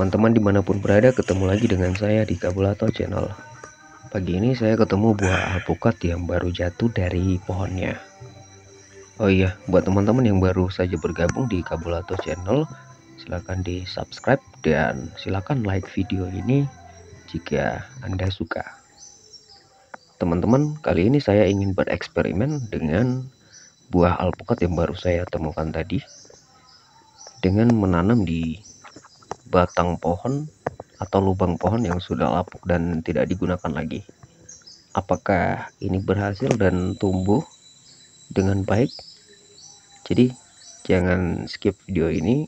teman-teman dimanapun berada ketemu lagi dengan saya di Kabulato Channel Pagi ini saya ketemu buah alpukat yang baru jatuh dari pohonnya Oh iya, buat teman-teman yang baru saja bergabung di Kabulato Channel Silahkan di subscribe dan silahkan like video ini jika Anda suka Teman-teman, kali ini saya ingin bereksperimen dengan buah alpukat yang baru saya temukan tadi dengan menanam di batang pohon atau lubang pohon yang sudah lapuk dan tidak digunakan lagi. Apakah ini berhasil dan tumbuh dengan baik? Jadi, jangan skip video ini,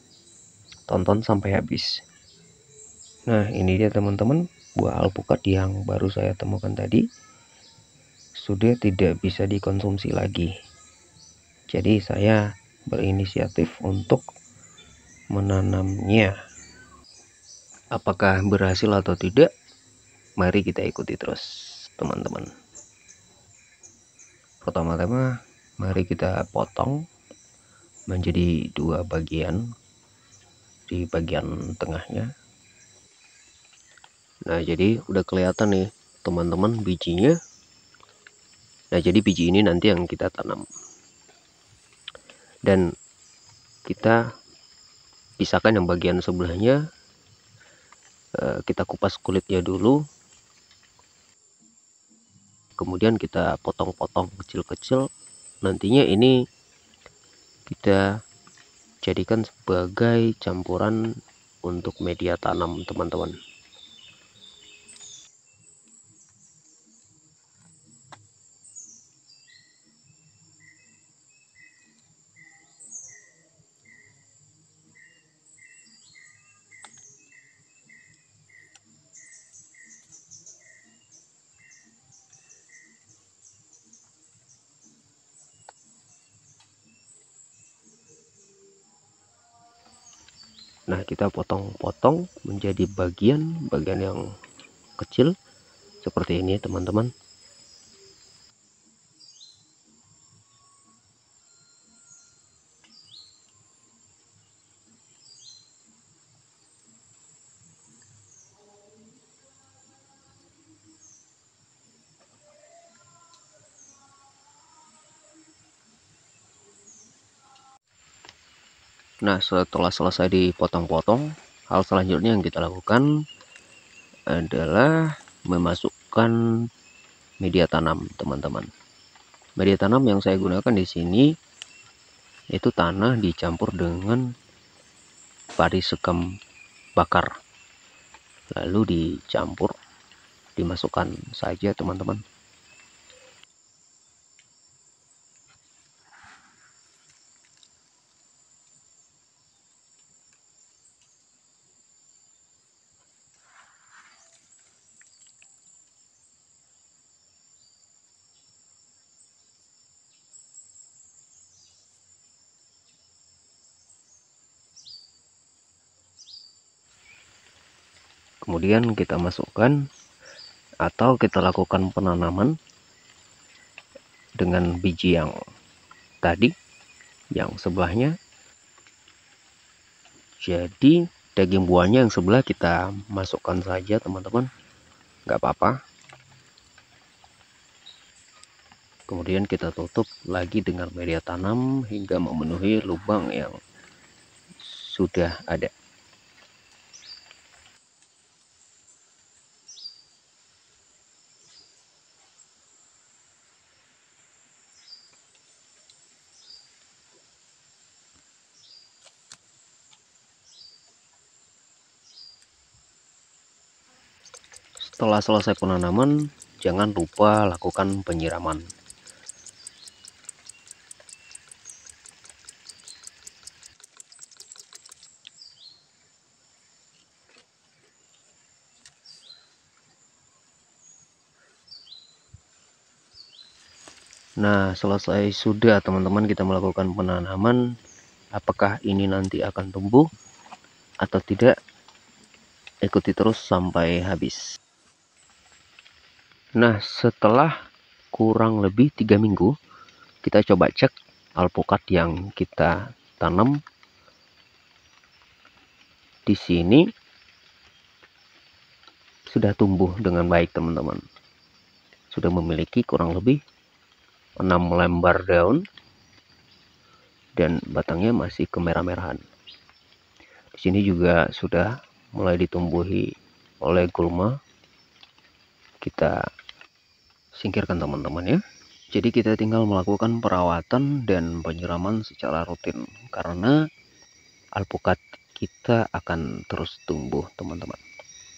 tonton sampai habis. Nah, ini dia teman-teman, buah alpukat yang baru saya temukan tadi sudah tidak bisa dikonsumsi lagi. Jadi, saya berinisiatif untuk menanamnya apakah berhasil atau tidak mari kita ikuti terus teman-teman pertama-tama mari kita potong menjadi dua bagian di bagian tengahnya nah jadi udah kelihatan nih teman-teman bijinya nah jadi biji ini nanti yang kita tanam dan kita pisahkan yang bagian sebelahnya Eh, kita kupas kulitnya dulu kemudian kita potong-potong kecil-kecil nantinya ini kita jadikan sebagai campuran untuk media tanam teman-teman nah kita potong-potong menjadi bagian-bagian yang kecil seperti ini teman-teman Nah, setelah selesai dipotong-potong, hal selanjutnya yang kita lakukan adalah memasukkan media tanam, teman-teman. Media tanam yang saya gunakan di sini itu tanah dicampur dengan padi sekam bakar. Lalu dicampur, dimasukkan saja, teman-teman. kemudian kita masukkan atau kita lakukan penanaman dengan biji yang tadi yang sebelahnya jadi daging buahnya yang sebelah kita masukkan saja teman-teman nggak apa-apa kemudian kita tutup lagi dengan media tanam hingga memenuhi lubang yang sudah ada Setelah selesai penanaman, jangan lupa lakukan penyiraman. Nah, selesai sudah teman-teman kita melakukan penanaman, apakah ini nanti akan tumbuh atau tidak? Ikuti terus sampai habis. Nah, setelah kurang lebih tiga minggu, kita coba cek alpukat yang kita tanam di sini sudah tumbuh dengan baik teman-teman sudah memiliki kurang lebih enam lembar daun dan batangnya masih kemerah-merahan di sini juga sudah mulai ditumbuhi oleh gulma kita singkirkan teman-teman ya jadi kita tinggal melakukan perawatan dan penyiraman secara rutin karena alpukat kita akan terus tumbuh teman-teman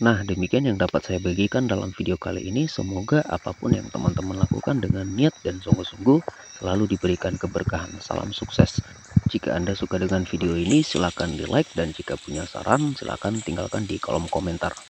nah demikian yang dapat saya bagikan dalam video kali ini semoga apapun yang teman-teman lakukan dengan niat dan sungguh-sungguh selalu diberikan keberkahan salam sukses jika anda suka dengan video ini silahkan di like dan jika punya saran silahkan tinggalkan di kolom komentar